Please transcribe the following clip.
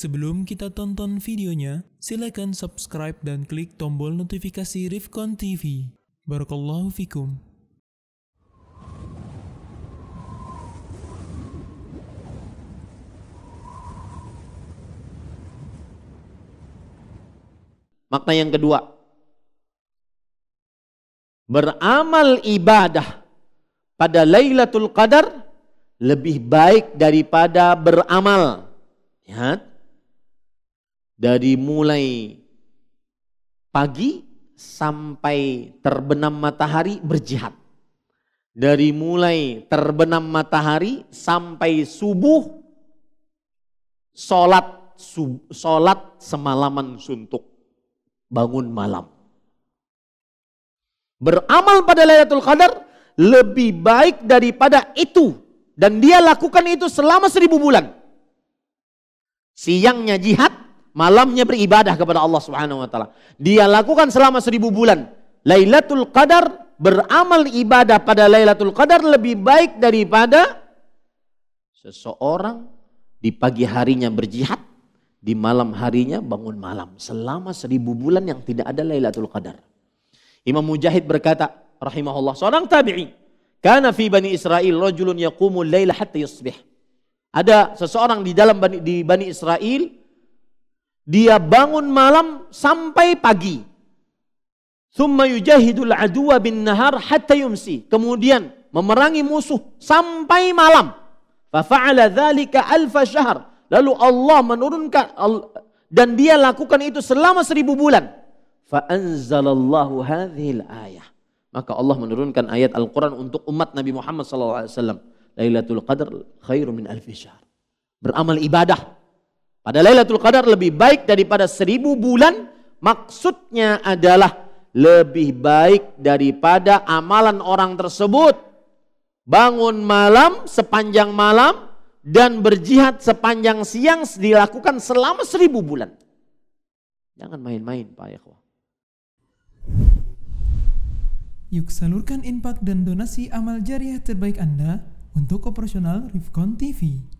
Sebelum kita tonton videonya, silakan subscribe dan klik tombol notifikasi Rifkon TV. Barakallahu fikum. Makna yang kedua, beramal ibadah pada Lailatul Qadar lebih baik daripada beramal. Lihat, dari mulai pagi sampai terbenam matahari berjihad. Dari mulai terbenam matahari sampai subuh sholat sub, semalaman suntuk bangun malam. Beramal pada Lailatul Qadar lebih baik daripada itu dan dia lakukan itu selama seribu bulan. Siangnya jihad, malamnya beribadah kepada Allah Subhanahu wa taala. Dia lakukan selama seribu bulan. Lailatul Qadar beramal ibadah pada Lailatul Qadar lebih baik daripada seseorang di pagi harinya berjihad, di malam harinya bangun malam selama seribu bulan yang tidak ada Lailatul Qadar. Imam Mujahid berkata, rahimahullah, seorang tabi'i, karena fi Bani Israel rajulun yaqumu laila hatta yusbih. Ada seseorang di dalam Bani, di Bani Israel dia bangun malam sampai pagi. Thumma yujahidul aduwa bin nahar hatta yumsi. Kemudian memerangi musuh sampai malam. Fafa'ala dhalika alfa syahr. Lalu Allah menurunkan dan dia lakukan itu selama seribu bulan. Fa'anzalallahu hadhil ayah. Maka Allah menurunkan ayat Al-Quran untuk umat Nabi Muhammad SAW. Lailatul Qadar khairu min alfi syahr. Beramal ibadah pada Lailatul Qadar lebih baik daripada seribu bulan. Maksudnya adalah lebih baik daripada amalan orang tersebut. Bangun malam sepanjang malam dan berjihad sepanjang siang dilakukan selama seribu bulan. Jangan main-main Pak Ikhwah. Yuk salurkan impak dan donasi amal jariah terbaik Anda untuk operasional Rifkon TV.